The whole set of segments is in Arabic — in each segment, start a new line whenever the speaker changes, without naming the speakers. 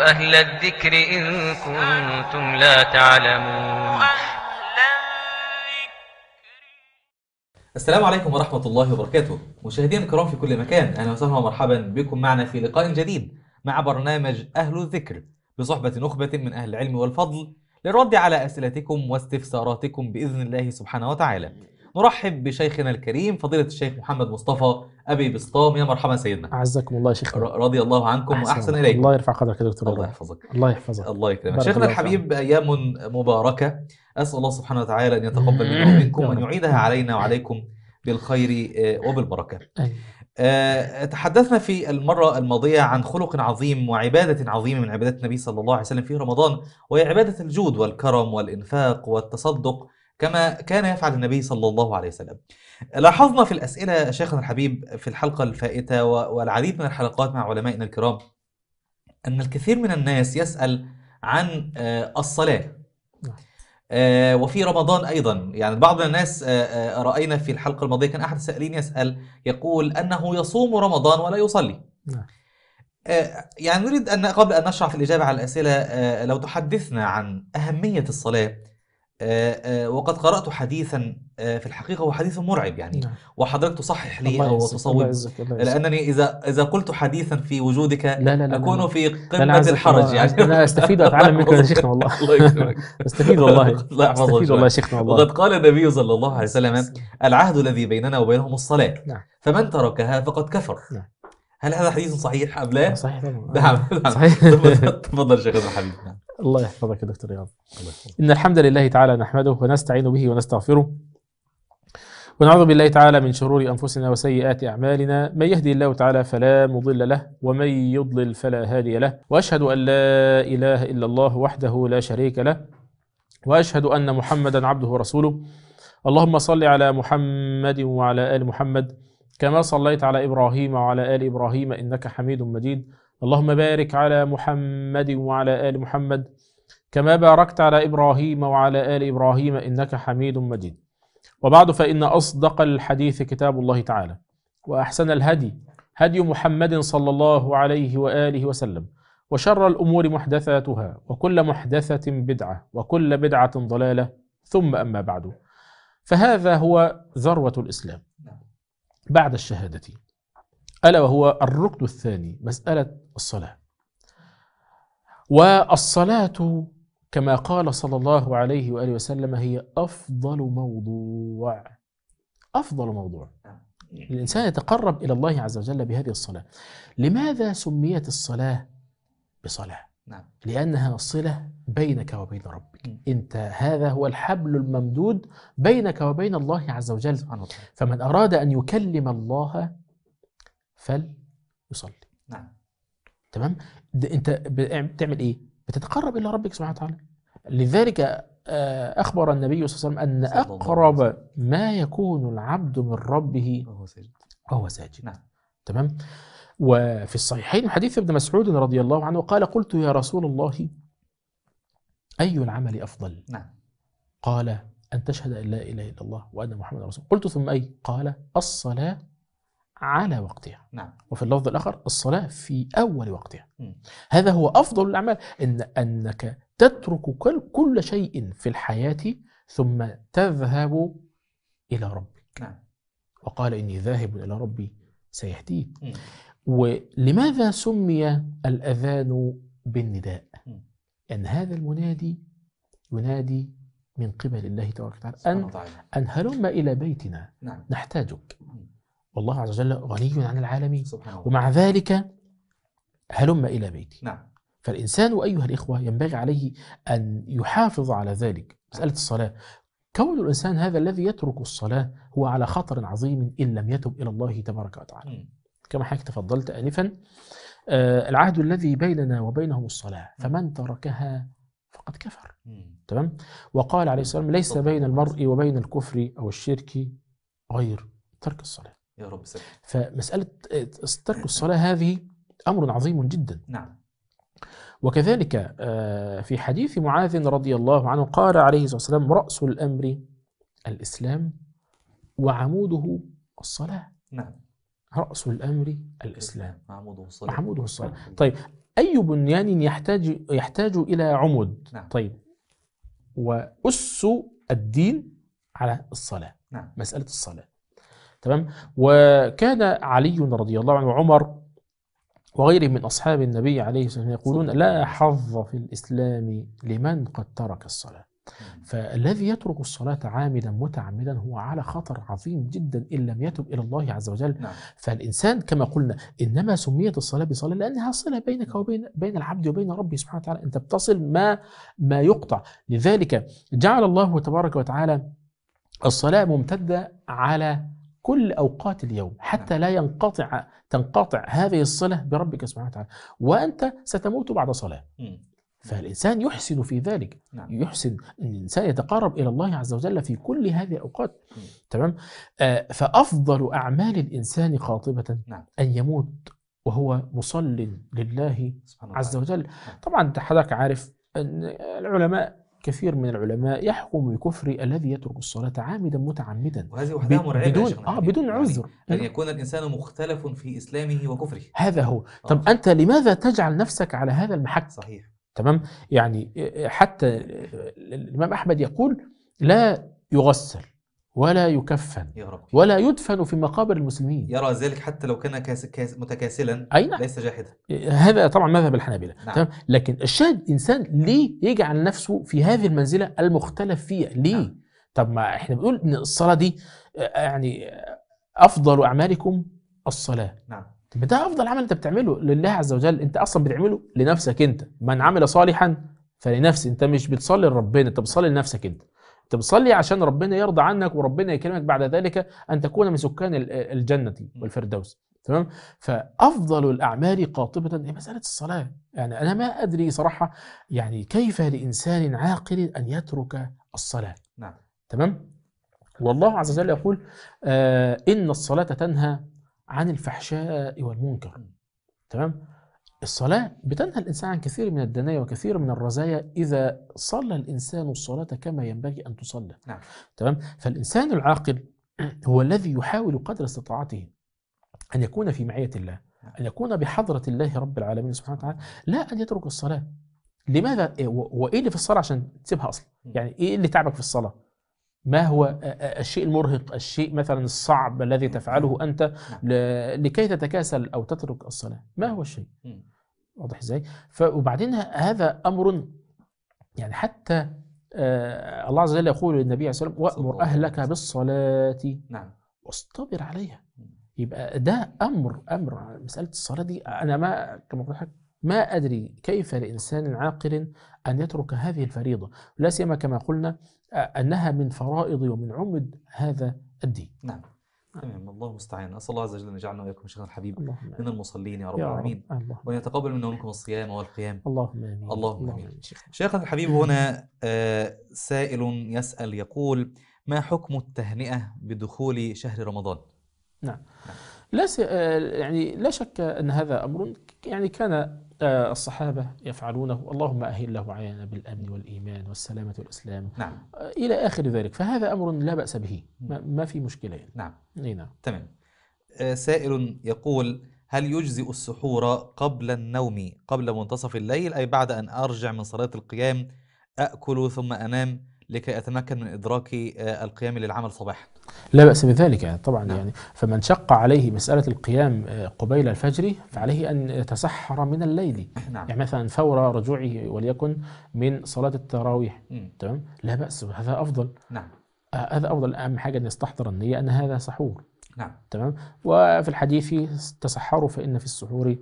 أهل الذكر إن كنتم لا تعلمون
السلام عليكم ورحمة الله وبركاته مشاهدين الكرام في كل مكان أهلا وسهلا ومرحبا بكم معنا في لقاء جديد مع برنامج أهل الذكر بصحبة نخبة من أهل العلم والفضل للرد على أسئلتكم واستفساراتكم بإذن الله سبحانه وتعالى نرحب بشيخنا الكريم فضيلة الشيخ محمد مصطفى أبي بسطام يا مرحبا سيدنا
أعزكم الله شيخ رضي
الله عنكم وأحسن إليكم الله
يرفع قدرك يا دكتور الله يحفظك الله يحفظك الله يكرمك شيخنا الحبيب
أيام مباركة أسأل الله سبحانه وتعالى أن يتقبل منا ومنكم وأن يعيدها علينا وعليكم بالخير آه، وبالبركة أيوة. آه، تحدثنا في المرة الماضية عن خلق عظيم وعبادة عظيمة من عبادات النبي صلى الله عليه وسلم في رمضان وهي عبادة الجود والكرم والإنفاق والتصدق كما كان يفعل النبي صلى الله عليه وسلم لاحظنا في الأسئلة شيخنا الحبيب في الحلقة الفائتة والعديد من الحلقات مع علمائنا الكرام أن الكثير من الناس يسأل عن آه، الصلاة نعم. آه، وفي رمضان أيضا يعني بعض الناس آه، رأينا في الحلقة الماضية كان أحد السائلين يسأل يقول أنه يصوم رمضان ولا يصلي نعم. يعني نريد أن قبل أن نشرح في الإجابة على الأسئلة لو تحدثنا عن أهمية الصلاة آه، آه، وقد قرأت حديثا آه، في الحقيقة هو حديث مرعب يعني نعم. وحضرتك تصحح لي أو لأنني إذا إذا قلت حديثا في وجودك لا لا لا أكون لا لا. في قمة الحرج يعني أنا أستفيد وأتعلم منك يا شيخنا والله أستفيد والله أستفيد والله يا شيخنا والله وقد قال النبي صلى الله عليه وسلم العهد الذي بيننا وبينهم الصلاة نعم. فمن تركها فقد كفر نعم. هل هذا حديث صحيح أم لا؟ صحيح طبعا نعم, نعم. صحيح
تفضل شيخنا حبيبي الله يحفظك يا دكتور رياض إن الحمد لله تعالى نحمده ونستعين به ونستغفره ونعوذ بالله تعالى من شرور أنفسنا وسيئات أعمالنا من يهدي الله تعالى فلا مضل له ومن يضلل فلا هادي له وأشهد أن لا إله إلا الله وحده لا شريك له وأشهد أن محمدا عبده ورسوله اللهم صل على محمد وعلى آل محمد كما صليت على إبراهيم وعلى آل إبراهيم إنك حميد مجيد اللهم بارك على محمد وعلى آل محمد كما باركت على إبراهيم وعلى آل إبراهيم إنك حميد مجيد وبعد فإن أصدق الحديث كتاب الله تعالى وأحسن الهدي هدي محمد صلى الله عليه وآله وسلم وشر الأمور محدثاتها وكل محدثة بدعة وكل بدعة ضلالة ثم أما بعد فهذا هو ذروة الإسلام بعد الشهادة ألا وهو الركن الثاني مسألة الصلاة والصلاة كما قال صلى الله عليه وآله وسلم هي أفضل موضوع أفضل موضوع الإنسان يتقرب إلى الله عز وجل بهذه الصلاة لماذا سميت الصلاة بصلاة؟ نعم. لأنها صلة بينك وبين ربك أنت هذا هو الحبل الممدود بينك وبين الله عز وجل فمن أراد أن يكلم الله فليصلي نعم. تمام ده انت بتعمل ايه بتتقرب الى ربك سبحانه وتعالى لذلك آه، اخبر النبي صلى الله عليه وسلم ان اقرب ما يكون العبد من ربه وهو ساجد وهو ساجد نعم تمام وفي الصحيحين حديث ابن مسعود رضي الله عنه قال قلت يا رسول الله اي العمل افضل نعم قال ان تشهد ان لا اله الا الله وان محمدا رسول قلت ثم اي قال الصلاه على وقتها نعم. وفي اللفظ الآخر الصلاة في أول وقتها م. هذا هو أفضل الأعمال إن أنك تترك كل شيء في الحياة ثم تذهب إلى ربك نعم. وقال إني ذاهب إلى ربي سيهدين ولماذا سمي الأذان بالنداء م. أن هذا المنادي ينادي من قبل الله تبارك وتعالى أن, أن هلم إلى بيتنا نعم. نحتاجك م. والله عز وجل غني عن العالمين سبحانه ومع ذلك هلم إلى بيتي نعم فالإنسان أيها الإخوة ينبغي عليه أن يحافظ على ذلك مسألة نعم. الصلاة كون الإنسان هذا الذي يترك الصلاة هو على خطر عظيم إن لم يتب إلى الله تبارك وتعالى كما حضرتك تفضلت آنفا آه العهد الذي بيننا وبينهم الصلاة فمن تركها فقد كفر تمام وقال عليه السلام ليس بين المرء وبين الكفر أو الشرك غير ترك الصلاة يا رب سلام. فمسألة آه، ترك الصلاة هذه أمر عظيم جدا نعم وكذلك آه، في حديث معاذ رضي الله عنه قال عليه الصلاة والسلام رأس الأمر الإسلام وعموده الصلاة نعم رأس الأمر الإسلام وعموده الصلاة وعموده الصلاة نعم. طيب أي بنيان يحتاج يحتاج إلى عمود نعم. طيب وأس الدين على الصلاة نعم. مسألة الصلاة تمام وكان علي رضي الله عنه وعمر وغيره من أصحاب النبي عليه الصلاة والسلام يقولون لا حظ في الإسلام لمن قد ترك الصلاة فالذي يترك الصلاة عامدا متعمدا هو على خطر عظيم جدا إن لم يتب إلى الله عز وجل نعم. فالإنسان كما قلنا إنما سميت الصلاة بصلاة لأنها صلة بينك وبين بين العبد وبين ربه سبحانه وتعالى أنت بتصل ما ما يقطع لذلك جعل الله تبارك وتعالى الصلاة ممتدة على كل أوقات اليوم حتى نعم. لا ينقطع تنقطع هذه الصلة بربك سبحانه وتعالى وأنت ستموت بعد صلاة فالإنسان يحسن في ذلك نعم. يحسن أن الإنسان يتقرب إلى الله عز وجل في كل هذه الأوقات تمام آه فأفضل أعمال الإنسان خاطبه نعم. أن يموت وهو مصل لله عز وجل نعم. طبعا حضرتك عارف أن العلماء كثير من العلماء يحكم بكفر الذي يترك الصلاة عامدا متعمدا وهذه وحدها مرعبة بدون آه بدون يعني عذر يعني أن
يكون الإنسان مختلف في إسلامه وكفره
هذا هو آه. طب أوه. أنت لماذا تجعل نفسك على هذا المحك صحيح تمام يعني آه، حتى آه، الإمام أحمد يقول لا يغسل ولا يكفن يا رب. ولا يدفن في مقابر المسلمين
يرى ذلك حتى لو كان كاس كاس متكاسلا أي نعم. ليس جاحدا
إيه، هذا طبعا مذهب الحنابلة نعم. لكن الشاهد إنسان ليه يجعل نفسه في هذه المنزلة المختلف فيها ليه نعم. طب ما احنا بنقول ان الصلاة دي آه، يعني أفضل أعمالكم الصلاة نعم طب ده أفضل عمل أنت بتعمله لله عز وجل أنت أصلا بتعمله لنفسك أنت من عمل صالحا فلنفسه أنت مش بتصلي لربنا أنت بتصلي لنفسك أنت بتصلي عشان ربنا يرضى عنك وربنا يكرمك بعد ذلك ان تكون من سكان الجنه والفردوس تمام فافضل الاعمال قاطبه هي مساله الصلاه يعني انا ما ادري صراحه يعني كيف لانسان عاقل ان يترك الصلاه نعم تمام والله عز وجل يقول آه ان الصلاه تنهى عن الفحشاء والمنكر تمام الصلاة بتنهى الإنسان عن كثير من الدنايا وكثير من الرزايا إذا صلى الإنسان الصلاة كما ينبغي أن تصلى نعم. تمام فالإنسان العاقل هو الذي يحاول قدر استطاعته أن يكون في معية الله نعم. أن يكون بحضرة الله رب العالمين سبحانه وتعالى لا أن يترك الصلاة لماذا إيه، وإيه اللي في الصلاة عشان تسيبها أصلا يعني إيه اللي تعبك في الصلاة ما هو الشيء المرهق الشيء مثلا الصعب الذي تفعله نعم. أنت نعم. لكي تتكاسل أو تترك الصلاة ما هو الشيء واضح ازاي وبعدين هذا أمر يعني حتى آه الله عز وجل يقول للنبي صلى الله عليه وسلم وأمر أهلك بالصلاة نعم واصطبر عليها يبقى ده أمر أمر مسألة الصلاة دي أنا ما كما قلت لحضرتك ما أدري كيف لإنسان عاقل أن يترك هذه الفريضة لا سيما كما قلنا أنها من فرائض ومن عمد هذا الدين نعم.
نعم تمام الله المستعان اسال الله عز وجل ان يجعلنا واياكم شيخنا الحبيب اللهم من المصلين يا رب العالمين وان يتقبل منا ومنكم الصيام والقيام اللهم امين اللهم امين شيخنا الحبيب هنا آه، سائل يسال يقول ما حكم التهنئه بدخول شهر
رمضان؟ نعم, نعم. لا آه، يعني لا شك أن هذا أمر يعني كان آه، الصحابة يفعلونه اللهم أهل له بالأمن والإيمان والسلامة والإسلام نعم. آه، إلى آخر ذلك فهذا أمر لا بأس به ما نعم. في مشكلة يعني. نعم اي نعم تمام سائل
يقول هل يجزئ السحور قبل النوم قبل منتصف الليل أي بعد أن أرجع من صلاة القيام أكل ثم أنام لكي أتمكن من إدراك القيام للعمل صباحا
لا بأس بذلك يعني طبعا نعم. يعني فمن شق عليه مسألة القيام آه، قبيل الفجر فعليه أن يتسحر من الليل نعم. يعني مثلا فور رجوعه وليكن من صلاة التراويح تمام لا بأس هذا أفضل نعم آه، هذا أفضل أهم حاجة أن يستحضر النية أن هذا سحور نعم تمام وفي الحديث تسحروا فإن في السحور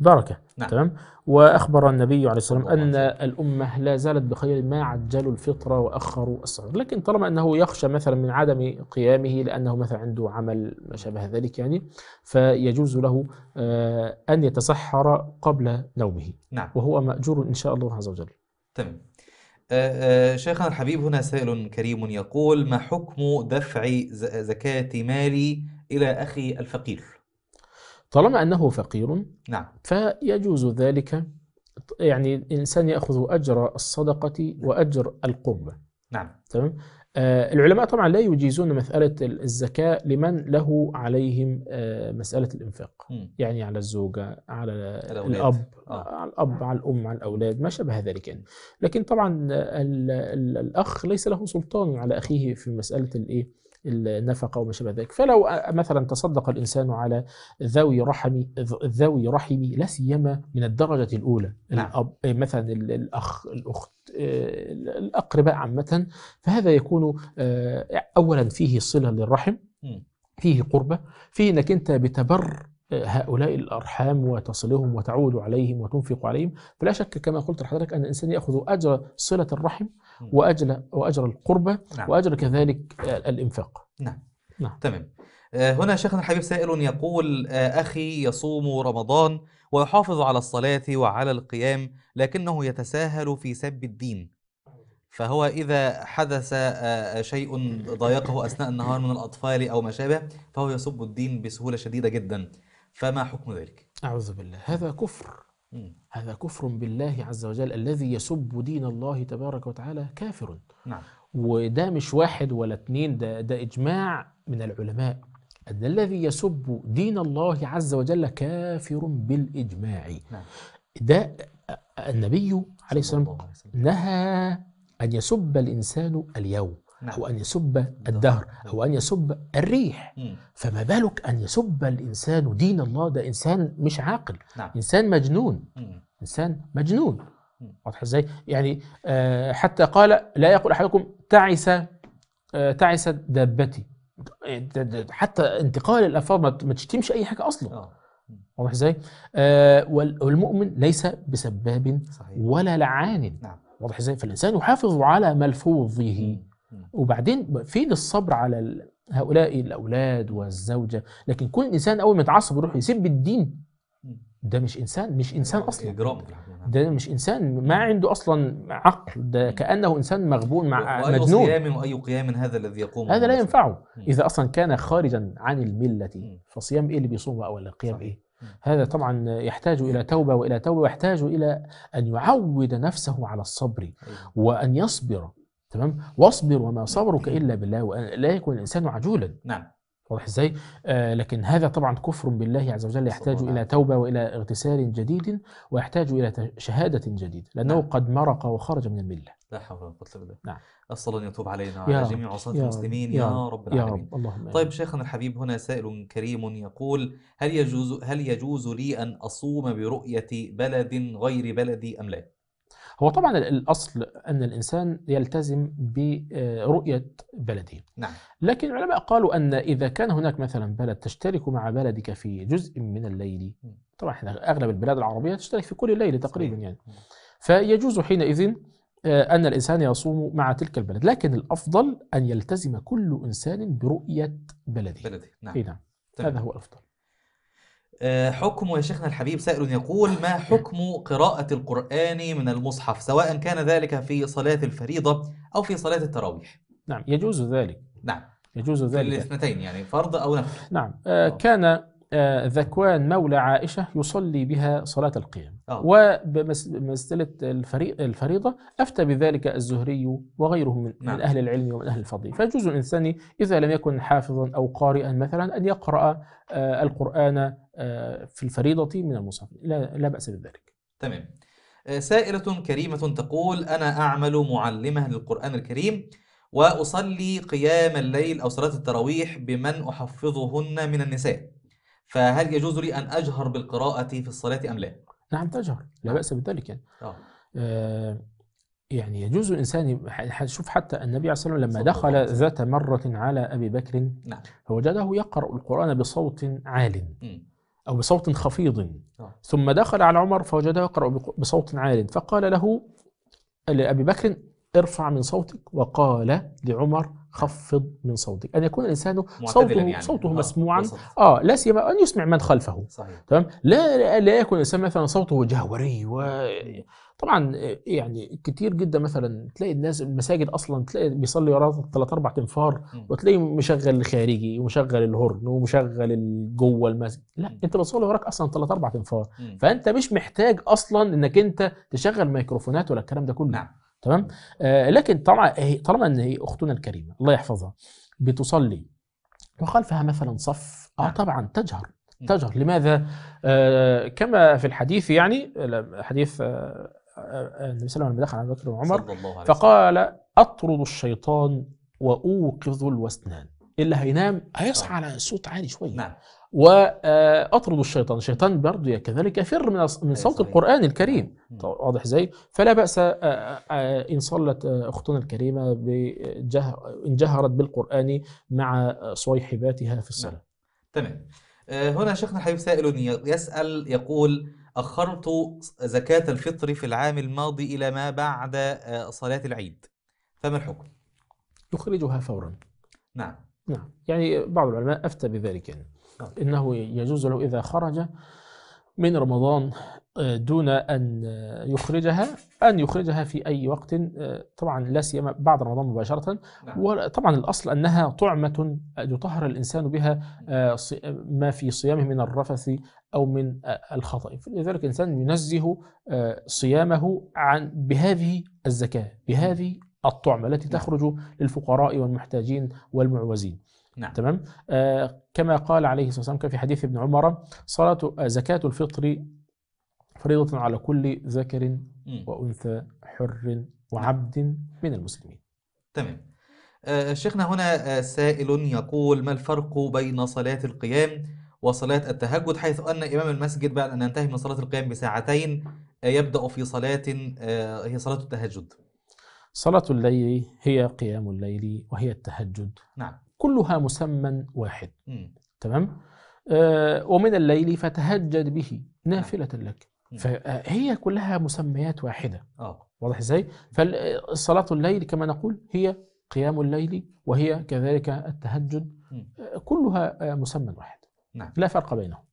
بركة نعم. تمام وأخبر النبي عليه الصلاة والسلام أن الأمة لا زالت بخير ما عجلوا الفطرة وأخروا السحر لكن طالما أنه يخشى مثلا من عدم قيامه لأنه مثلا عنده عمل ما شابه ذلك يعني فيجوز له آه، أن يتسحر قبل نومه نعم. وهو مأجور إن شاء الله عز وجل
تمام آه، آه، شيخنا الحبيب هنا سائل كريم يقول ما حكم دفع زكاة مالي إلى أخي الفقير
طالما أنه فقير نعم فيجوز ذلك يعني الإنسان يأخذ أجر الصدقة نعم. وأجر القربة نعم تمام آه العلماء طبعا لا يجيزون مسألة الزكاة لمن له عليهم آه مسألة الإنفاق م. يعني على الزوجة على الأولاد. الأب آه. على الأب على الأم على الأولاد ما شابه ذلك يعني لكن طبعا الـ الـ الأخ ليس له سلطان على أخيه في مسألة الإيه النفقة وما شابه ذلك فلو مثلا تصدق الإنسان على ذوي رحم ذوي رحم لا سيما من الدرجة الأولى نعم. الأب إيه، مثلا الأخ الأخت إيه، الأقرباء عامة فهذا يكون آه، أولا فيه صلة للرحم فيه قربة فيه أنك أنت بتبر هؤلاء الأرحام وتصلهم وتعود عليهم وتنفق عليهم فلا شك كما قلت لحضرتك أن الإنسان يأخذ أجر صلة الرحم نعم. وأجر, وأجر القربة نعم. وأجر كذلك الإنفاق نعم, نعم.
تمام آه، هنا شيخنا الحبيب سائل يقول آه، أخي يصوم رمضان ويحافظ على الصلاة وعلى القيام لكنه يتساهل في سب الدين فهو إذا حدث آه، شيء ضايقه أثناء النهار من الأطفال أو ما شابه فهو يسب الدين بسهولة شديدة جدا فما حكم ذلك؟ أعوذ بالله
هذا كفر هذا كفر بالله عز وجل الذي يسب دين الله تبارك وتعالى كافر نعم وده مش واحد ولا اتنين ده, ده إجماع من العلماء أن الذي يسب دين الله عز وجل كافر بالإجماع نعم. ده النبي عليه الصلاة والسلام نهى أن يسب الإنسان اليوم أو نعم. أن يسب الدهر أو أن يسب الريح فما بالك أن يسب الإنسان دين الله ده إنسان مش عاقل نعم. إنسان مجنون إنسان مجنون واضح إزاي يعني آه، حتى قال لا يقول أحدكم تعس آه، تعس دابتي حتى انتقال الألفاظ ما تشتمش أي حاجة أصلا آه. واضح إزاي والمؤمن ليس بسباب ولا لعان نعم. واضح إزاي فالإنسان يحافظ على ملفوظه وبعدين فين الصبر على هؤلاء الاولاد والزوجه لكن كل انسان اول ما يتعصب يروح يسب الدين ده مش انسان مش يعني انسان اصلا اجرام ده مش انسان ما عنده اصلا عقل ده كانه انسان مغبون مع وأي مجنون قيام واي
قيام هذا الذي يقوم هذا لا
ينفعه اذا اصلا كان خارجا عن المله فصيام ايه اللي بيصومه او القيام ايه هذا طبعا يحتاج الى توبه والى توبه ويحتاج الى ان يعود نفسه على الصبر أيوة. وان يصبر تمام واصبر وما صبرك الا بالله ولا يكون الانسان عجولا نعم واضح ازاي؟ آه لكن هذا طبعا كفر بالله عز وجل يحتاج الى توبه والى اغتسال جديد ويحتاج الى شهاده جديده لانه نعم. قد مرق وخرج من المله.
لا حول ولا قوه الا بالله. نعم. اسال ان يتوب علينا وعلى جميع عصاة المسلمين يا, يا رب العالمين. يا رب. اللهم طيب شيخنا الحبيب هنا سائل كريم يقول هل يجوز هل يجوز لي ان اصوم برؤيه بلد غير بلدي ام لا؟
هو طبعا الاصل ان الانسان يلتزم برؤيه بلده نعم. لكن العلماء قالوا ان اذا كان هناك مثلا بلد تشترك مع بلدك في جزء من الليل طبعا احنا اغلب البلاد العربيه تشترك في كل الليل تقريبا يعني فيجوز حينئذ آه، أن الإنسان يصوم مع تلك البلد لكن الأفضل أن يلتزم كل إنسان برؤية بلده بلده
نعم, إيه نعم. هذا هو الأفضل آه، حكم يا شيخنا الحبيب سائل يقول ما حكم قراءة القرآن من المصحف سواء كان ذلك في صلاة الفريضة أو في صلاة التراويح نعم يجوز ذلك نعم يجوز ذلك الاثنتين يعني
فرض أو نفل نعم آه كان آه، ذكوان مولى عائشة يصلي بها صلاة القيام آه. وبمسألة الفريضة أفتى بذلك الزهري وغيره من, نعم. من أهل العلم ومن أهل الفضل فيجوز الإنسان إذا لم يكن حافظا أو قارئا مثلا أن يقرأ آه، القرآن في الفريضة من المصحف لا, لا بأس بذلك
تمام سائلة كريمة تقول أنا أعمل معلمة للقرآن الكريم وأصلي قيام الليل أو صلاة التراويح بمن أحفظهن من النساء فهل يجوز لي أن أجهر بالقراءة في الصلاة أم لا؟
نعم تجهر لا بأس بذلك يعني آه, آه، يعني يجوز الإنسان شوف حتى النبي عليه الصلاه عليه لما دخل ذات مرة على أبي بكر نعم. فوجده يقرأ القرآن بصوت عال أو بصوت خفيض آه. ثم دخل على عمر فوجده يقرأ بصوت عال فقال له لأبي بكر ارفع من صوتك وقال لعمر خفض من صوتك ان يكون الانسان صوته يعني. صوته آه. مسموعا وصف. اه لا سيما ان يسمع من خلفه صحيح. تمام لا, لا لا يكون الانسان مثلا صوته جهوري و طبعا يعني كتير جدا مثلا تلاقي الناس المساجد اصلا تلاقي بيصلي وراء ثلاث اربع تنفار وتلاقي مشغل الخارجي ومشغل الهرن ومشغل جوه المسجد لا م. انت بتصلي وراك اصلا ثلاث اربع تنفار فانت مش محتاج اصلا انك انت تشغل ميكروفونات ولا الكلام ده كله نعم. تمام آه لكن طبعا طالما ان هي اختنا الكريمه الله يحفظها بتصلي وقال فيها مثلا صف اه نعم. طبعا تجهر تجهر لماذا آه كما في الحديث يعني حديث آه، آه، آه، النبي صلى الله عليه وسلم لما دخل على بكر وعمر فقال اطرد الشيطان واوقظ الوسنان اللي هينام هيصحى على صوت عالي شويه نعم واطرد الشيطان الشيطان برضه كذلك يفر من من صوت القران الكريم نعم. واضح زي فلا باس آه، آه، آه، ان صلت اختنا الكريمه ان جهرت بالقران مع صويحباتها في الصلاه
نعم. تمام هنا شيخنا الحبيب سائل يسال يقول اخرت زكاه الفطر في العام الماضي الى ما بعد صلاه العيد
فما الحكم يخرجها فورا نعم نعم يعني بعض العلماء أفتى بذلك يعني نعم. إنه يجوز له إذا خرج من رمضان آه، دون أن آه، يخرجها أن يخرجها في أي وقت آه، طبعا لا سيما بعد رمضان مباشرة نعم. وطبعا الأصل أنها طعمة يطهر الإنسان بها ما في صيامه من الرفث أو من الخطأ لذلك الإنسان ينزه صيامه عن بهذه الزكاة بهذه الطعمة التي نعم. تخرج للفقراء والمحتاجين والمعوزين نعم. تمام آه كما قال عليه الصلاة والسلام في حديث ابن عمر صلاة آه، زكاة الفطر فريضة على كل ذكر وأنثى حر وعبد نعم. من المسلمين
تمام آه، شيخنا هنا آه، سائل يقول ما الفرق بين صلاة القيام وصلاة التهجد حيث أن إمام المسجد بعد أن ينتهي من صلاة القيام بساعتين يبدأ في صلاة هي صلاة التهجد
صلاة الليل هي قيام الليل وهي التهجد نعم كلها مسمى واحد مم. تمام آه ومن الليل فتهجد به نعم. نافلة لك فهي آه، كلها مسميات واحدة أوه. واضح ازاي فصلاة آه، الليل كما نقول هي قيام الليل وهي كذلك التهجد مم. آه، كلها مسمى واحد نعم. لا فرق بينهم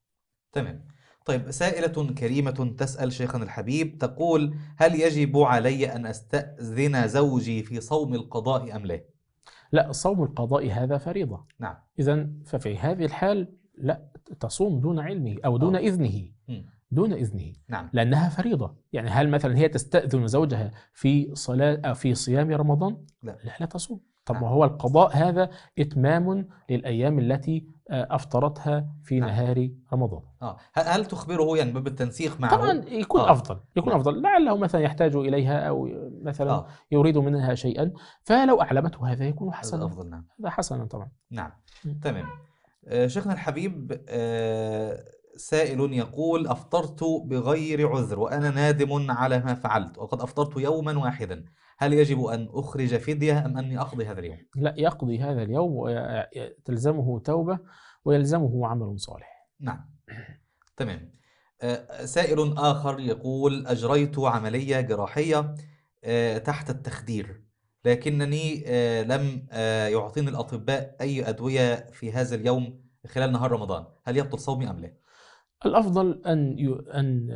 تمام طيب سائلة كريمة تسأل شيخنا الحبيب تقول هل يجب علي أن أستأذن زوجي في صوم القضاء أم لا؟
لا صوم القضاء هذا فريضة نعم إذا ففي هذه الحال لا تصوم دون علمه أو دون أوه. إذنه دون إذنه نعم. لأنها فريضة يعني هل مثلا هي تستأذن زوجها في صلاة في صيام رمضان لا لا, لا تصوم طب وهو نعم. القضاء هذا إتمام للأيام التي آه، أفطرتها في نعم. نهار رمضان آه.
هل تخبره يعني باب التنسيق معه؟ طبعا
يكون آه. أفضل يكون نعم. أفضل لعله مثلا يحتاج إليها أو مثلا آه. يريد منها شيئا فلو أعلمته هذا يكون حسنا أفضل نعم هذا حسنا طبعا
نعم تمام آه شيخنا الحبيب آه سائل يقول أفطرت بغير عذر وأنا نادم على ما فعلت وقد أفطرت يوما واحدا هل يجب أن أخرج
فدية أم
أني أقضي هذا اليوم؟
لا يقضي هذا اليوم تلزمه توبة ويلزمه عمل صالح نعم
تمام آه، سائل آخر يقول أجريت عملية جراحية آه، تحت التخدير لكنني آه، لم يعطيني الأطباء أي أدوية في هذا اليوم خلال نهار رمضان هل يبطل صومي أم لا؟
الافضل ان ان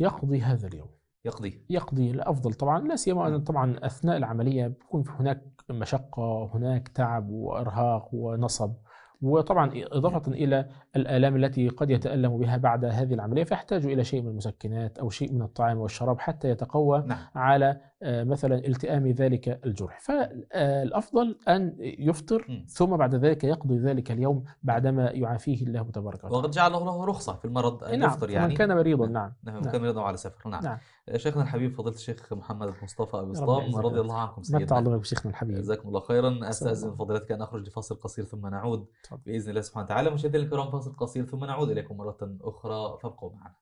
يقضي هذا اليوم يقضي يقضي الافضل طبعا لا سيما ان نعم. طبعا اثناء العمليه بيكون هناك مشقه هناك تعب وارهاق ونصب وطبعا إضافة نعم. إلى الآلام التي قد يتألم بها بعد هذه العملية فيحتاج إلى شيء من المسكنات أو شيء من الطعام والشراب حتى يتقوى نعم. على آه، مثلا التئام ذلك الجرح فالافضل ان يفطر ثم بعد ذلك يقضي ذلك اليوم بعدما يعافيه الله تبارك وتعالى
وقد جعل الله رخصه في المرض ان نعم يفطر يعني من كان مريضا نعم نعم نعم. نعم. كان مريضا على سفر نعم, نعم. شيخنا الحبيب فضيله الشيخ محمد المصطفى ابو اسطام رضي الله عنكم سيدنا متع الله بشيخنا الحبيب جزاكم الله خيرا استاذن فضيلتك ان اخرج لفاصل قصير ثم نعود باذن الله سبحانه وتعالى مشاهدينا الكرام فاصل قصير ثم نعود اليكم مره اخرى فابقوا معنا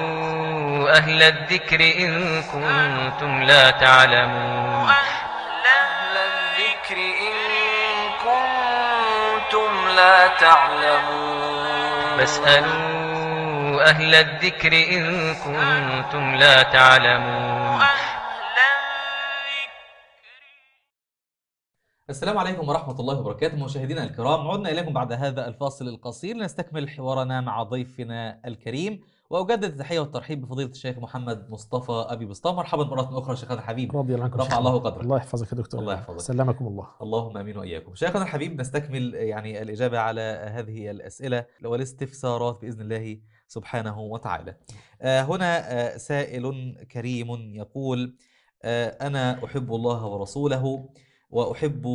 أهل الذكر إن كنتم لا تعلمون أهل
الذكر إن كنتم لا تعلمون
فاسألوا أهل الذكر إن كنتم لا
تعلمون السلام عليكم ورحمة الله وبركاته مشاهدينا الكرام عدنا إليكم بعد هذا الفاصل القصير لنستكمل حوارنا مع ضيفنا الكريم واجدد التحيه والترحيب بفضيله الشيخ محمد مصطفى ابي بسطام مرحبا مره اخرى شيخنا الحبيب رضي الله عنك رفع الله قدرك
الله يحفظك يا دكتور الله يحفظك سلمكم الله
اللهم امين واياكم شيخنا الحبيب نستكمل يعني الاجابه على هذه الاسئله والاستفسارات باذن الله سبحانه وتعالى آه، هنا آه، سائل كريم يقول آه، انا احب الله ورسوله واحب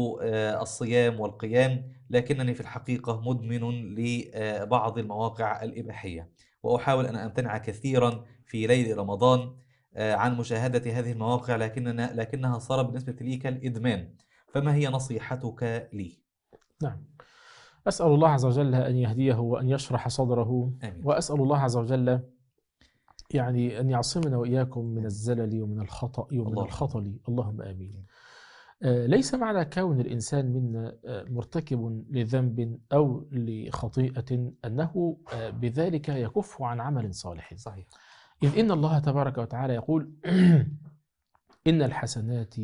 الصيام والقيام لكنني في الحقيقه مدمن لبعض المواقع الاباحيه وأحاول أن أمتنع كثيرا في ليل رمضان آه، عن مشاهدة هذه المواقع لكننا لكنها صار بالنسبة لي كالإدمان فما هي نصيحتك لي؟
نعم أسأل الله عز وجل أن يهديه وأن يشرح صدره آمين. وأسأل الله عز وجل يعني أن يعصمنا وإياكم من الزلل ومن الخطأ ومن الله. الخطل اللهم آمين آه، ليس معنى كون الإنسان منا آه، مرتكب لذنب أو لخطيئة أنه آه، بذلك يكف عن عمل صالح صحيح إذ إن الله تبارك وتعالى يقول إن الحسنات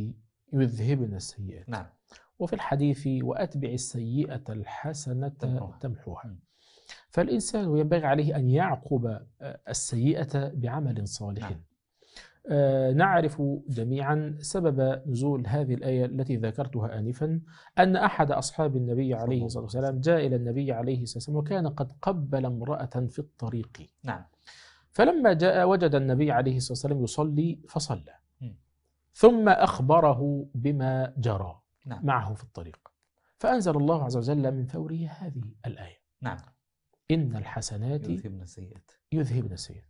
يذهبن السيئات نعم وفي الحديث وأتبع السيئة الحسنة تمحوها فالإنسان ينبغي عليه أن يعقب السيئة بعمل صالح نعم. آه، نعرف جميعا سبب نزول هذه الآية التي ذكرتها آنفا أن أحد أصحاب النبي عليه الصلاة والسلام جاء إلى النبي عليه الصلاة والسلام وكان قد قبل امرأة في الطريق نعم فلما جاء وجد النبي عليه الصلاة والسلام يصلي فصلى ثم أخبره بما جرى نعم. معه في الطريق فأنزل الله عز وجل من فوره هذه الآية نعم إن الحسنات يذهبن السيئات يذهبن السيئات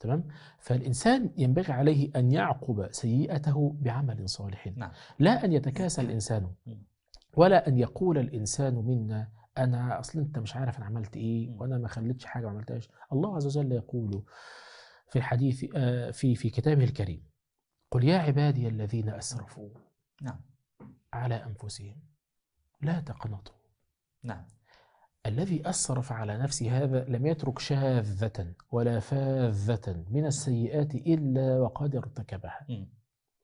تمام فالانسان ينبغي عليه ان يعقب سيئته بعمل صالح نعم. لا ان يتكاسل نعم. الانسان ولا ان يقول الانسان منا انا اصلا انت مش عارف انا عملت ايه وانا ما خليتش حاجه ما عملتهاش الله عز وجل يقول في الحديث آه، في في كتابه الكريم قل يا عبادي الذين اسرفوا نعم على انفسهم لا تقنطوا نعم الذي أسرف على نفس هذا لم يترك شاذة ولا فاذة من السيئات إلا وقد ارتكبها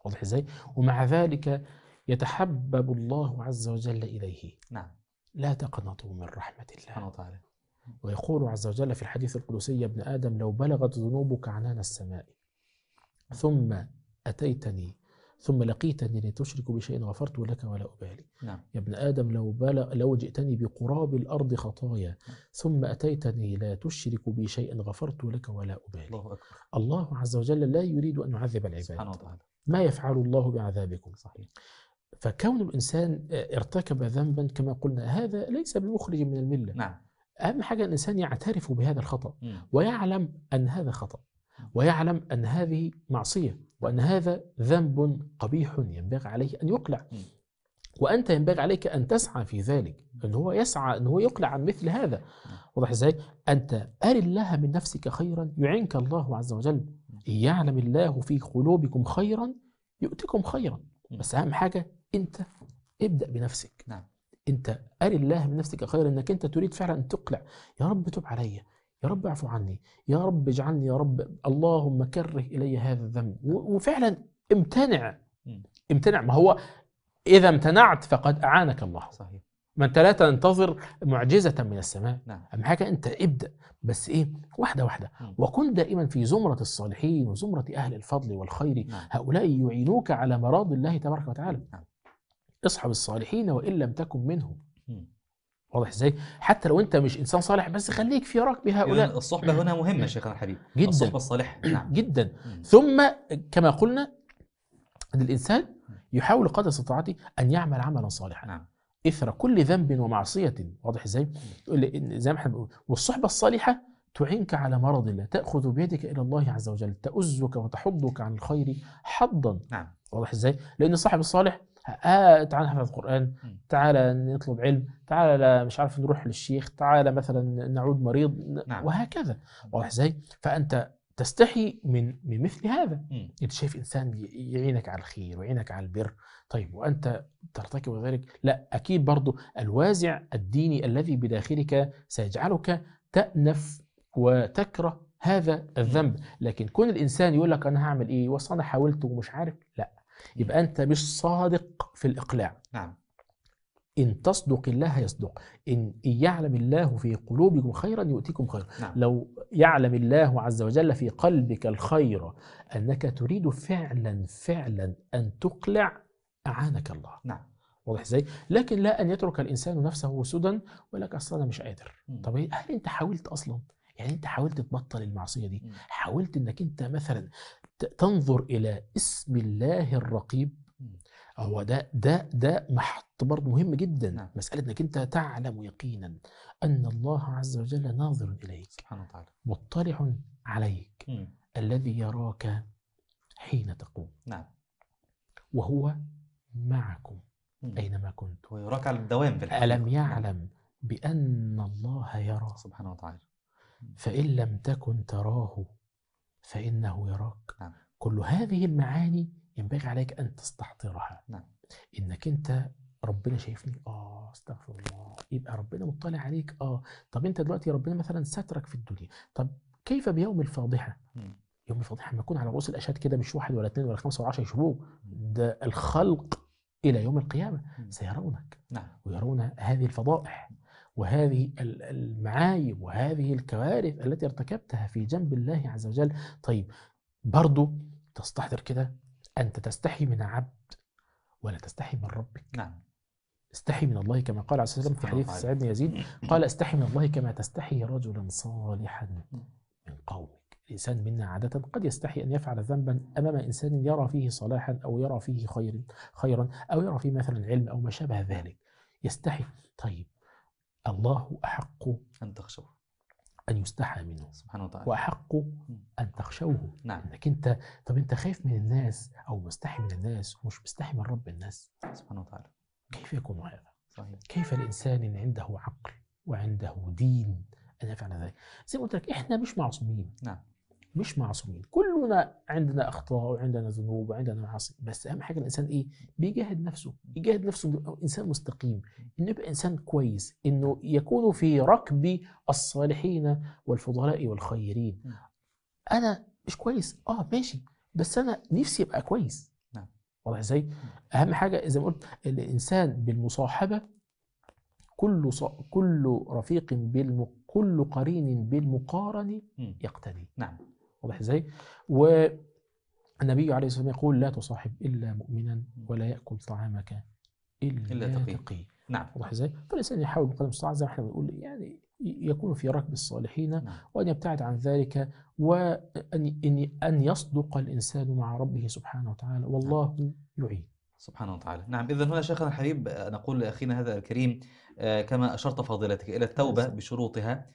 واضح إزاي؟ ومع ذلك يتحبب الله عز وجل إليه نعم لا تقنطوا من رحمة الله تعالى ويقول عز وجل في الحديث القدسي يا ابن آدم لو بلغت ذنوبك عنان السماء ثم أتيتني ثم لقيتني لتشرك بشيء غفرت لك ولا أبالي نعم. يا ابن آدم لو, بل لو جئتني بقراب الأرض خطايا نعم. ثم أتيتني لا تشرك بي شيئا غفرت لك ولا أبالي الله, أكبر. الله عز وجل لا يريد أن يعذب العباد سبحانه وتعالى. ما يفعل الله بعذابكم صحيح. فكون الإنسان آه، ارتكب ذنبا كما قلنا هذا ليس بمخرج من الملة نعم. أهم حاجة الإنسان يعترف بهذا الخطأ م. ويعلم أن هذا خطأ ويعلم أن هذه معصية وأن هذا ذنب قبيح ينبغي عليه أن يقلع وأنت ينبغي عليك أن تسعى في ذلك أن هو يسعى أن هو يقلع عن مثل هذا واضح إزاي؟ أنت أر الله من نفسك خيرا يعينك الله عز وجل إن يعلم الله في قلوبكم خيرا يؤتكم خيرا بس أهم حاجة أنت ابدأ بنفسك نعم. أنت أر الله من نفسك خيرا أنك أنت تريد فعلا أن تقلع يا رب تب علي يا رب اعفو عني يا رب اجعلني يا رب اللهم كره إلي هذا الذنب وفعلا امتنع امتنع ما هو إذا امتنعت فقد أعانك الله صحيح ما انت لا تنتظر معجزة من السماء نعم. حاجة أنت ابدأ بس إيه واحدة واحدة نعم. وكن دائما في زمرة الصالحين وزمرة أهل الفضل والخير نعم. هؤلاء يعينوك على مراض الله تبارك وتعالى نعم. اصحب الصالحين وإن لم تكن منهم واضح ازاي؟ حتى لو انت مش انسان صالح بس خليك في راك هؤلاء الصحبه هنا مهمه شيخنا الحبيب جدا الصحبه الصالحه نعم جدا ثم كما قلنا ان الانسان يحاول قدر استطاعته ان يعمل عملا صالحا نعم. اثر كل ذنب ومعصيه واضح ازاي؟ زي ما احنا بنقول والصحبه الصالحه تعينك على مرض الله تاخذ بيدك الى الله عز وجل تؤزك وتحضك عن الخير حضا نعم واضح ازاي؟ لان الصاحب الصالح آه تعال نحفظ قرآن تعال نطلب علم تعال مش عارف نروح للشيخ تعال مثلا نعود مريض نعم. وهكذا نعم. واضح ازاي فانت تستحي من من مثل هذا مم. انت شايف انسان يعينك على الخير ويعينك على البر طيب وانت ترتكب ذلك لا اكيد برضه الوازع الديني الذي بداخلك سيجعلك تأنف وتكره هذا الذنب لكن كون الانسان يقول لك انا هعمل ايه وصل انا حاولت ومش عارف لا يبقى أنت مش صادق في الإقلاع نعم إن تصدق الله يصدق إن, إن يعلم الله في قلوبكم خيرا يؤتكم خيرا نعم. لو يعلم الله عز وجل في قلبك الخير أنك تريد فعلا فعلا أن تقلع أعانك الله نعم واضح ازاي؟ لكن لا ان يترك الانسان نفسه سدى ولك اصل انا مش قادر. طب إيه؟ هل انت حاولت اصلا؟ يعني انت حاولت تبطل المعصيه دي، حاولت انك انت مثلا تنظر الى اسم الله الرقيب هو ده ده ده محط برضه مهم جدا نعم. مساله انك انت تعلم يقينا ان الله عز وجل ناظر اليك سبحانه وتعالى مطلع عليك مم. الذي يراك حين تقوم نعم وهو معكم مم. اينما كنت ويراك على الدوام بالحقيقة. الم نعم. يعلم بان الله يرى سبحانه وتعالى فان لم تكن تراه فإنه يراك نعم. كل هذه المعاني ينبغي عليك أن تستحضرها نعم. إنك أنت ربنا شايفني اه استغفر الله يبقى ربنا مطلع عليك اه طب انت دلوقتي ربنا مثلا سترك في الدنيا طب كيف بيوم الفاضحه يوم الفاضحة لما يكون على رؤوس الاشهاد كده مش واحد ولا اثنين ولا خمسه ولا 10 يشوفوه ده الخلق الى يوم القيامه سيرونك نعم. ويرون هذه الفضائح وهذه المعايب وهذه الكوارث التي ارتكبتها في جنب الله عز وجل طيب برضو تستحضر كده أنت تستحي من عبد ولا تستحي من ربك نعم استحي من الله كما قال عليه الصلاه والسلام في حديث سعيد بن يزيد قال استحي من الله كما تستحي رجلا صالحا من قومك الانسان منا عاده قد يستحي ان يفعل ذنبا امام انسان يرى فيه صلاحا او يرى فيه خير خيرا او يرى فيه مثلا علم او ما شابه ذلك يستحي طيب الله أحق أن تخشوه أن يستحى منه سبحانه وتعالى وأحق أن تخشوه نعم إنك أنت طب أنت خايف من الناس أو مستحي من الناس ومش مستحي من رب الناس سبحانه وتعالى كيف يكون هذا؟ صحيح. كيف الإنسان إن عنده عقل وعنده دين أن يفعل ذلك؟ زي ما قلت لك إحنا مش معصومين نعم مش معصومين كل كلنا عندنا اخطاء وعندنا ذنوب وعندنا معاصي بس اهم حاجه الانسان ايه بيجاهد نفسه يجاهد نفسه انسان مستقيم انه يبقى انسان كويس انه يكون في ركب الصالحين والفضلاء والخيرين انا مش كويس اه ماشي بس انا نفسي ابقى كويس نعم. واضح ازاي اهم حاجه زي ما قلت الانسان بالمصاحبه كل ص... كل رفيق بالم... كل قرين بالمقارن يقتدي نعم واضح ازاي والنبي عليه الصلاه والسلام يقول لا تصاحب الا مؤمنا ولا ياكل طعامك الا, إلا تقي. تقي نعم واضح ازاي فالانسان يحاول بقدر المستطاع زي ما احنا بنقول يعني يكون في ركب الصالحين نعم. وان يبتعد عن ذلك وان ان ان يصدق الانسان مع ربه سبحانه وتعالى نعم. والله نعم. يعين
سبحانه وتعالى نعم إذا هنا شيخنا الحبيب نقول لأخينا هذا الكريم آه، كما أشرت فضيلتك إلى التوبة نعم. بشروطها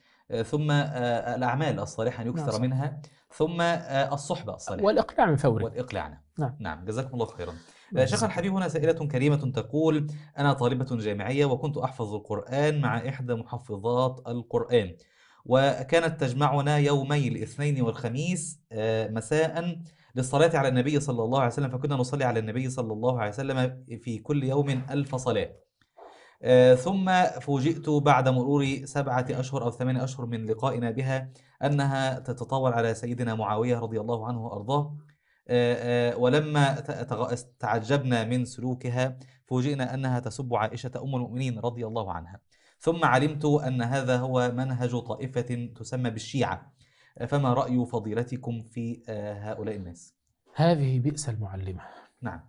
ثم آه، الأعمال الصالحة أن يكثر نعم. منها ثم آه، الصحبة الصالحة والإقلاع من فوري والإقلاع نعم نعم جزاكم الله خيرا نعم، شيخنا الحبيب هنا سائلة كريمة تقول أنا طالبة جامعية وكنت أحفظ القرآن مع إحدى محفظات القرآن وكانت تجمعنا يومي الاثنين والخميس آه، مساء للصلاة على النبي صلى الله عليه وسلم فكنا نصلي على النبي صلى الله عليه وسلم في كل يوم ألف صلاة آه، ثم فوجئت بعد مرور سبعة أشهر أو ثمانية أشهر من لقائنا بها أنها تتطاول على سيدنا معاوية رضي الله عنه وأرضاه آه، آه، ولما تعجبنا من سلوكها فوجئنا أنها تسب عائشة أم المؤمنين رضي الله عنها ثم علمت أن هذا هو منهج طائفة تسمى بالشيعة فما رأي فضيلتكم في هؤلاء الناس؟
هذه بئس المعلمة نعم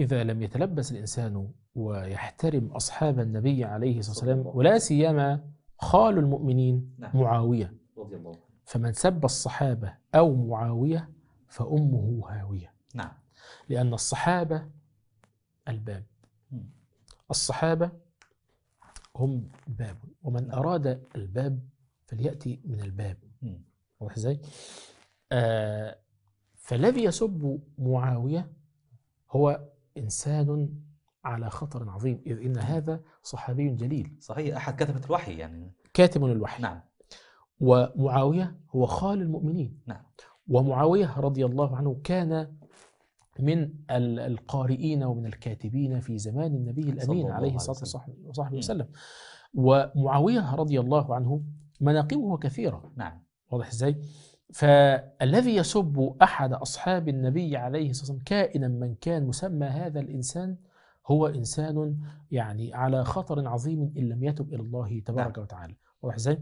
إذا لم يتلبس الإنسان ويحترم أصحاب النبي عليه الصلاة والسلام ولا سيما خال المؤمنين نعم. معاوية رضي الله فمن سب الصحابة أو معاوية فأمه هاوية نعم لأن الصحابة الباب الصحابة هم باب ومن نعم. أراد الباب فليأتي من الباب واضح ازاي؟ آه فالذي يسب معاوية هو إنسان على خطر عظيم إذ إن هذا صحابي جليل صحيح أحد كتبة الوحي يعني كاتب الوحي نعم ومعاوية هو خال المؤمنين نعم ومعاوية رضي الله عنه كان من القارئين ومن الكاتبين في زمان النبي الأمين عليه الصلاة والسلام وسلم ومعاوية رضي الله عنه مناقبه كثيرة نعم واضح ازاي؟ فالذي يسب أحد أصحاب النبي عليه الصلاة والسلام كائنا من كان مسمى هذا الإنسان هو إنسان يعني على خطر عظيم إن لم يتب إلى الله نعم. تبارك نعم. وتعالى واضح ازاي؟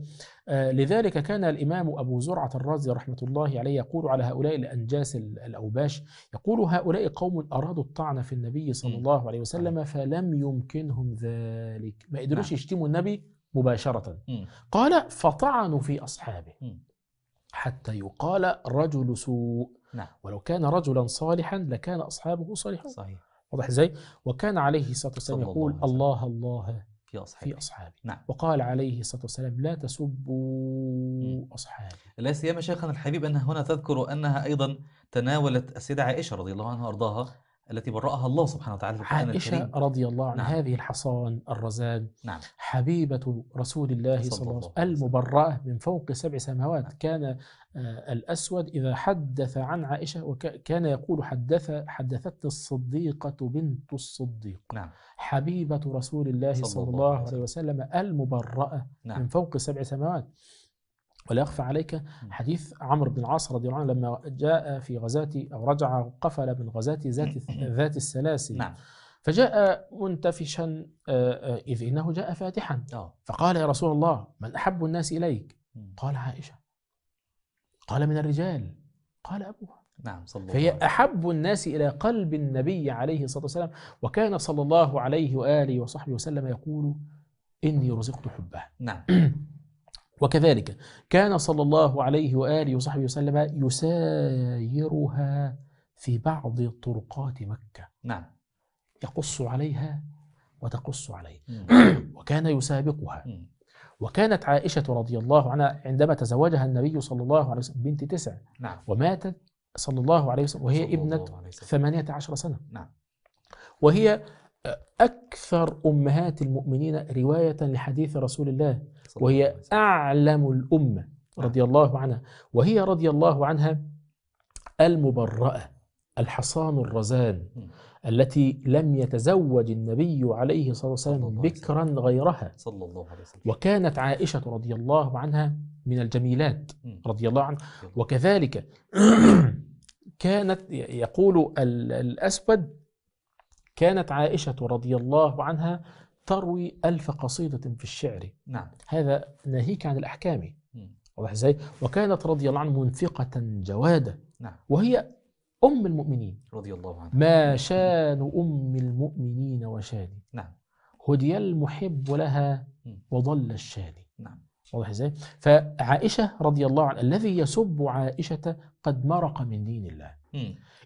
آه لذلك كان الامام ابو زرعه الرازي رحمه الله عليه يقول على هؤلاء الانجاس الاوباش يقول هؤلاء قوم ارادوا الطعن في النبي صلى الله عليه وسلم فلم يمكنهم ذلك، ما قدروش نعم. يشتموا النبي مباشره. قال فطعنوا في اصحابه حتى يقال رجل سوء نعم. ولو كان رجلا صالحا لكان اصحابه صالحون. صحيح. واضح ازاي؟ وكان عليه الصلاه والسلام يقول الله الله في اصحابي في اصحابي نعم وقال عليه الصلاه والسلام لا تسبوا اصحابي
لا سيما شيخنا الحبيب ان هنا تذكر انها ايضا تناولت السيده عائشه رضي الله عنها وارضاها التي برأها الله سبحانه وتعالى في القرآن عائشة الكريم.
رضي الله عنها نعم. هذه الحصان الرزان نعم. حبيبة رسول الله صلى الله عليه وسلم المبرأة من فوق سبع سماوات نعم. كان آه، الأسود إذا حدث عن عائشة وكان يقول حدث حدثتني الصديقة بنت الصديق نعم. حبيبة رسول الله صلى, صلى الله عليه وسلم المبرأة نعم. من فوق سبع سماوات ولا يخفى عليك حديث عمرو بن العاص رضي الله عنه لما جاء في غزاة أو رجع قفل من غزاة ذات ذات السلاسل نعم. فجاء منتفشا آه، آه، إذ إنه جاء فاتحا آه. فقال يا رسول الله من أحب الناس إليك قال عائشة قال من الرجال
قال أبوها نعم صلى الله فهي
أحب الناس إلى قلب النبي عليه الصلاة والسلام وكان صلى الله عليه وآله وصحبه وسلم يقول إني رزقت حبه نعم وكذلك كان صلى الله عليه وآله وصحبه وسلم يسايرها في بعض طرقات مكة نعم يقص عليها وتقص عليه وكان يسابقها وكانت عائشة رضي الله عنها عندما تزوجها النبي صلى الله عليه وسلم بنت تسع نعم. وماتت صلى الله عليه وسلم وهي ابنة ثمانية عشر سنة نعم. وهي أكثر أمهات المؤمنين رواية لحديث رسول الله وهي أعلم الأمة رضي الله عنها وهي رضي الله عنها المبرأة الحصان الرزان التي لم يتزوج النبي عليه الصلاة والسلام بكرا غيرها صلى الله عليه وسلم وكانت عائشة رضي الله عنها من الجميلات رضي الله عنها وكذلك كانت يقول الأسود كانت عائشة رضي الله عنها تروي ألف قصيدة في الشعر نعم هذا ناهيك عن الأحكام واضح ازاي؟ وكانت رضي الله عنه منفقة جوادة نعم وهي أم المؤمنين
رضي الله عنها ما
شان أم المؤمنين وشاني نعم هدي المحب لها وضل الشاني نعم واضح ازاي؟ فعائشة رضي الله عنها الذي يسب عائشة قد مرق من دين الله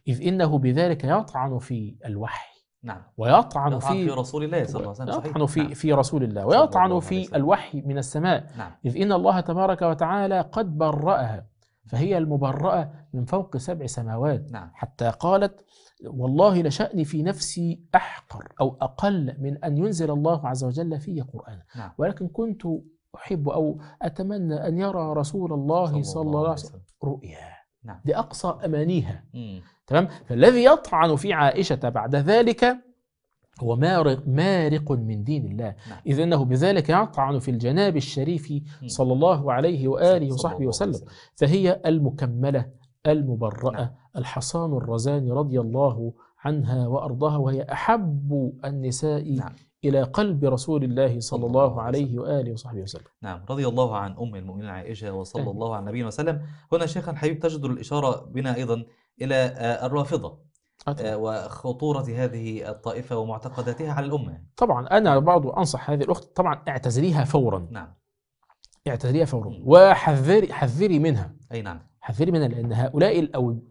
إذ إنه بذلك يطعن في الوحي نعم ويطعن في, في رسول الله صلى الله عليه وسلم يطعن في, نعم. في رسول الله ويطعن في الوحي من السماء نعم. إذ إن الله تبارك وتعالى قد برأها فهي المبرأة من فوق سبع سماوات نعم. حتى قالت والله لشأني في نفسي أحقر أو أقل من أن ينزل الله عز وجل في قرآن نعم. ولكن كنت أحب أو أتمنى أن يرى رسول الله صلى, الله عليه وسلم رؤيا نعم. لأقصى أمانيها مم. تمام فالذي يطعن في عائشة بعد ذلك هو مارق, مارق من دين الله نعم. إذ أنه بذلك يطعن في الجناب الشريف صلى الله عليه وآله وصحبه وسلم فهي المكملة المبرأة نعم. الحصان الرزان رضي الله عنها وأرضاها وهي أحب النساء نعم. إلى قلب رسول الله صلى الله عليه وآله وصحبه وسلم
نعم رضي الله عن أم المؤمنين عائشة وصلى نعم. الله على نبينا وسلم هنا شيخا حبيب تجدر الإشارة بنا أيضا الى آه، الرافضه أتبقى. آه، وخطورة هذه الطائفة ومعتقداتها على الأمة
طبعا أنا برضو أنصح هذه الأخت طبعا اعتزليها فورا نعم اعتزليها فورا وحذري حذري منها أي نعم حذري منها لأن هؤلاء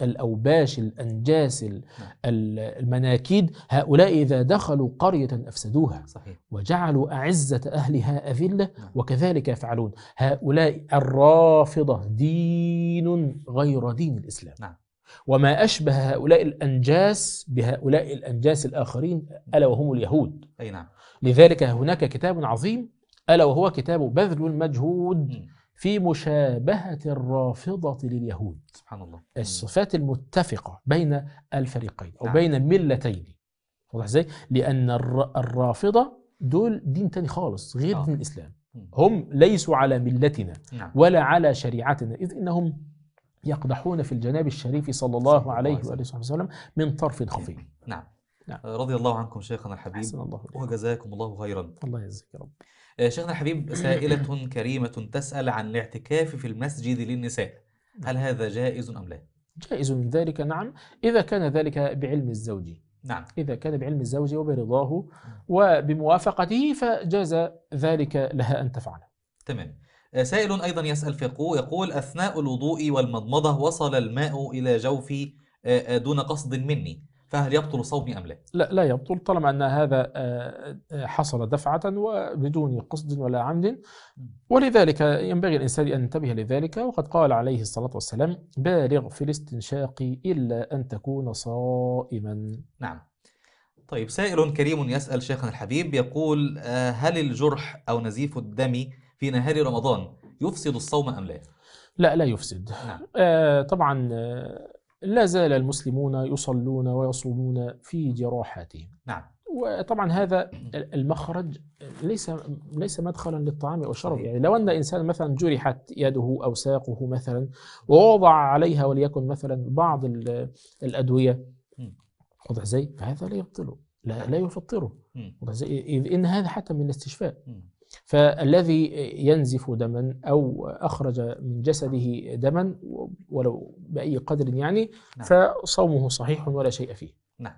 الأوباش الأنجاس نعم. المناكيد هؤلاء إذا دخلوا قرية أفسدوها صحيح. وجعلوا أعزة أهلها أذلة نعم. وكذلك يفعلون هؤلاء الرافضة دين غير دين الإسلام نعم وما أشبه هؤلاء الأنجاس بهؤلاء الأنجاس الآخرين ألا وهم اليهود أي نعم لذلك هناك كتاب عظيم ألا وهو كتاب بذل المجهود في مشابهة الرافضة لليهود سبحان الله الصفات المتفقة بين الفريقين أو نعم. بين الملتين واضح ازاي؟ لأن الرافضة دول دين تاني خالص غير آه. دين الإسلام هم ليسوا على ملتنا نعم. ولا على شريعتنا إذ إنهم يقدحون في الجناب الشريف صلى الله عليه وآله وصحبه وسلم من طرف إيه، خفي
نعم نعم. آه، رضي الله عنكم شيخنا الحبيب الله وجزاكم الله خيرا
الله يجزيك يا رب
آه، شيخنا الحبيب سائلة كريمة تسأل عن الاعتكاف في المسجد للنساء نعم. هل هذا جائز أم لا؟
جائز ذلك نعم إذا كان ذلك بعلم الزوج نعم إذا كان بعلم الزوج وبرضاه نعم. وبموافقته فجاز ذلك لها أن تفعله
تمام سائل أيضا يسأل فيقو يقول أثناء الوضوء والمضمضة وصل الماء إلى جوفي دون قصد مني فهل يبطل صومي أم لا؟
لا لا يبطل طالما أن هذا حصل دفعة وبدون قصد ولا عمد ولذلك ينبغي الإنسان أن ينتبه لذلك وقد قال عليه الصلاة والسلام بالغ في الاستنشاق إلا أن تكون صائما نعم
طيب سائل كريم يسأل شيخنا الحبيب يقول آه، هل الجرح أو نزيف الدم في نهار رمضان يفسد الصوم أم لا؟
لا لا يفسد نعم. آه طبعا آه، لا زال المسلمون يصلون ويصومون في جراحاتهم نعم وطبعا هذا المخرج ليس ليس مدخلا للطعام او الشرب يعني لو ان انسان مثلا جرحت يده او ساقه مثلا ووضع عليها وليكن مثلا بعض الادويه وضع زي فهذا لا يبطله لا لا يفطره وضع زي اذ ان هذا حتى من الاستشفاء فالذي ينزف دما أو أخرج من جسده دما ولو بأي قدر يعني نعم. فصومه صحيح ولا شيء فيه نعم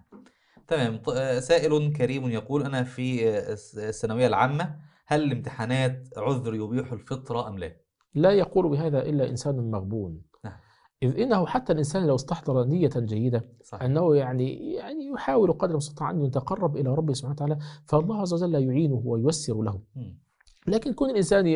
تمام سائل كريم يقول أنا في الثانوية العامة هل الامتحانات عذر يبيح الفطرة أم لا؟
لا يقول بهذا إلا إنسان مغبون نعم. إذ إنه حتى الإنسان لو استحضر نية جيدة صحيح. أنه يعني يعني يحاول قدر المستطاع أن يتقرب إلى ربه سبحانه وتعالى فالله عز وجل يعينه وييسر له م. لكن كون الانسان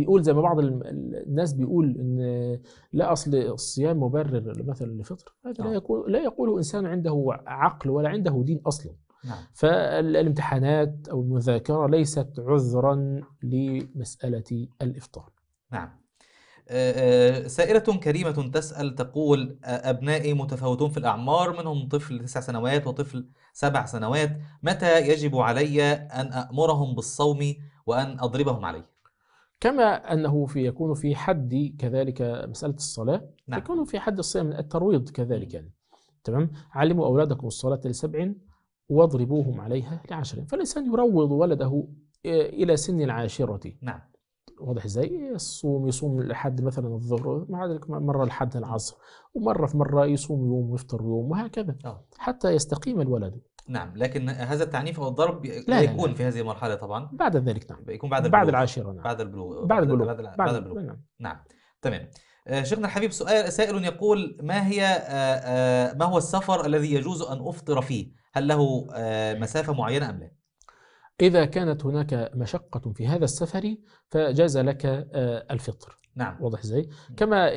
يقول زي ما بعض الناس بيقول ان لا اصل الصيام مبرر مثلا للفطر هذا لا نعم. يقول لا يقوله انسان عنده عقل ولا عنده دين اصلا نعم. فالامتحانات او المذاكره ليست عذرا لمساله الافطار
نعم سائلة كريمة تسأل تقول أبنائي متفاوتون في الأعمار منهم طفل تسع سنوات وطفل سبع سنوات متى يجب علي أن أأمرهم بالصوم وأن أضربهم عليه
كما أنه في يكون في حد كذلك مسألة الصلاة نعم. يكون في حد الصيام الترويض كذلك يعني. تمام علموا أولادكم الصلاة لسبع واضربوهم عليها لعشر فالإنسان يروض ولده آه، إلى سن العاشرة نعم واضح ازاي يصوم يصوم لحد مثلا الظهر مع ذلك مره لحد العصر ومره في مره يصوم يوم ويفطر يوم وهكذا أوه. حتى يستقيم الولد
نعم لكن هذا التعنيف او الضرب لا, لا يكون في هذه المرحله طبعا بعد ذلك نعم يكون بعد البلوغ. بعد العاشره نعم بعد البلوغ بعد البلوغ
بعد, بعد, بعد البلوغ نعم,
نعم. تمام آه، شيخنا الحبيب سؤال سائل يقول ما هي آه، ما هو السفر الذي يجوز ان افطر فيه؟ هل له آه، مسافه معينه ام لا؟
اذا كانت هناك مشقه في هذا السفر فجاز لك الفطر نعم واضح ازاي؟ كما آه،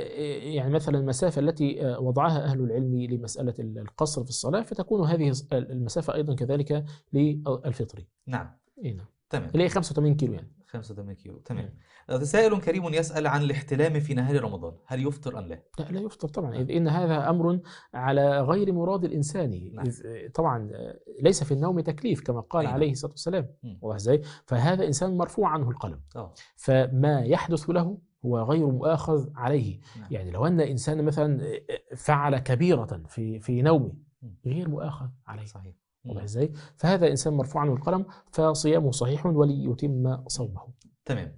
يعني مثلا المسافه التي آه، وضعها اهل العلم لمساله القصر في الصلاه فتكون هذه المسافه ايضا كذلك للفطري. نعم. اي نعم. تمام. اللي هي 85 كيلو يعني.
85 كيلو تمام إيه. آه، سائل كريم يسأل عن الاحتلام في نهار
رمضان هل يفطر أم لا؟ لا لا يفطر طبعا إذ إن هذا أمر على غير مراد الإنسان نعم. طبعا ليس في النوم تكليف كما قال أيضا. عليه الصلاة والسلام واضح إزاي؟ فهذا إنسان مرفوع عنه القلم أوه. فما يحدث له هو غير مؤاخذ عليه نعم. يعني لو أن إنسان مثلا آه، فعل كبيرة في في نومه غير مؤاخذ عليه صحيح ازاي؟ فهذا إنسان مرفوع عنه القلم فصيامه صحيح وليتم صومه
تمام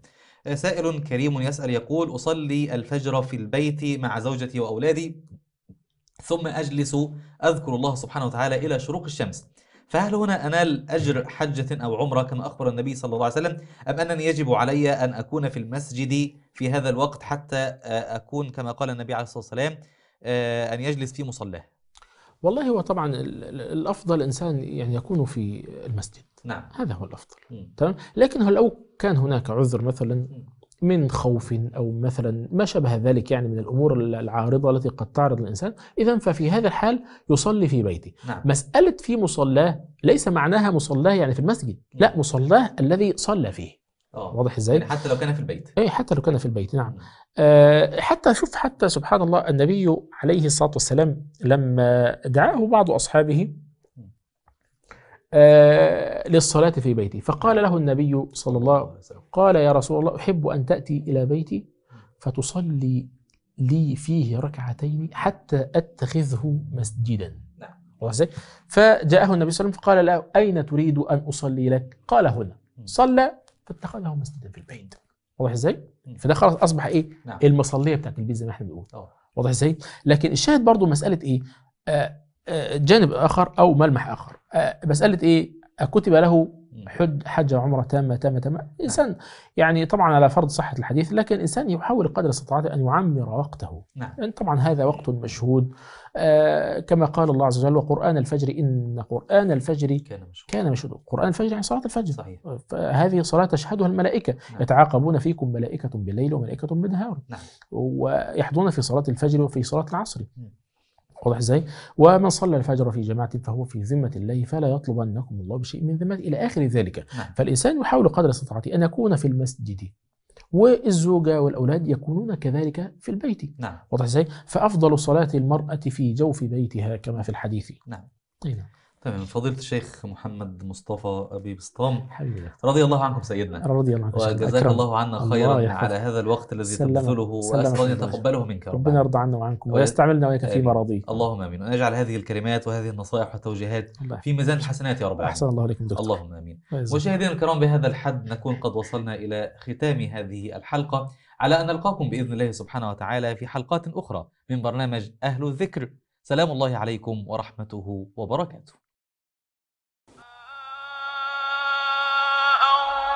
آه، سائل كريم يسأل يقول أصلي الفجر في البيت مع زوجتي وأولادي ثم أجلس أذكر الله سبحانه وتعالى إلى شروق الشمس فهل هنا أنال أجر حجة أو عمرة كما أخبر النبي صلى الله عليه وسلم أم أنني يجب علي أن أكون في المسجد في هذا الوقت حتى أكون كما قال النبي عليه الصلاة والسلام آه، أن يجلس في مصلاه
والله هو طبعا الأفضل إنسان يعني يكون في المسجد نعم هذا هو الأفضل تمام لكن لو كان هناك عذر مثلا من خوف أو مثلا ما شبه ذلك يعني من الأمور العارضة التي قد تعرض الإنسان إذا ففي هذا الحال يصلي في بيته نعم. مسألة في مصلاه ليس معناها مصلاه يعني في المسجد لا نعم. مصلاه الذي صلى فيه أوه. واضح ازاي؟ يعني حتى لو كان في البيت اي حتى لو كان في البيت نعم. نعم آه حتى شوف حتى سبحان الله النبي عليه الصلاه والسلام لما دعاه بعض اصحابه آه، للصلاة في بيتي فقال له النبي صلى الله عليه وسلم قال يا رسول الله أحب أن تأتي إلى بيتي فتصلي لي فيه ركعتين حتى أتخذه مسجدا نعم. فجاءه النبي صلى الله عليه وسلم فقال له أين تريد أن أصلي لك قال هنا صلى فاتخذه مسجدا في البيت واضح ازاي؟ فده خلاص اصبح ايه؟ نعم. المصليه بتاعت البيت زي ما احنا بنقول. واضح ازاي؟ لكن الشاهد برضو مساله ايه؟ آه جانب اخر او ملمح اخر مساله آه، ايه كتب له حج حج عمره تامه تامه تامه انسان يعني طبعا على فرض صحه الحديث لكن انسان يحاول قدر استطاعته ان يعمر وقته نعم. طبعا هذا وقت مشهود آه، كما قال الله عز وجل وقران الفجر ان قران الفجر كان مشهود كان مشهود قران الفجر يعني صلاه الفجر صحيح فهذه صلاه تشهدها الملائكه نعم. يتعاقبون فيكم ملائكه بالليل وملائكه بالنهار نعم. ويحضون في صلاه الفجر وفي صلاه العصر نعم. واضح ازاي؟ ومن صلى الفجر في جماعة فهو في ذمة الله فلا يطلبنكم الله بشيء من ذمته إلى آخر ذلك، نعم. فالإنسان يحاول قدر استطاعته أن يكون في المسجد والزوجة والأولاد يكونون كذلك في البيت نعم واضح ازاي؟ فأفضل صلاة المرأة في جوف بيتها كما في الحديث نعم, نعم.
تمام فضيلة الشيخ محمد مصطفى أبي بسطام حبيبي رضي الله عنكم سيدنا رضي الله عنكم وجزاك الله عنا خيرا على هذا الوقت الذي تبذله وأسأل أن يتقبله منك ربنا يرضى عنا وعنكم ويستعملنا وإياك في مرضي اللهم آمين ونجعل هذه الكلمات وهذه النصائح والتوجيهات في ميزان الحسنات يا رب العالمين أحسن الله عليكم دكتور اللهم آمين مشاهدينا الكرام بهذا الحد نكون قد وصلنا إلى ختام هذه الحلقة على أن نلقاكم بإذن الله سبحانه وتعالى في حلقات أخرى من برنامج أهل الذكر سلام الله عليكم ورحمته وبركاته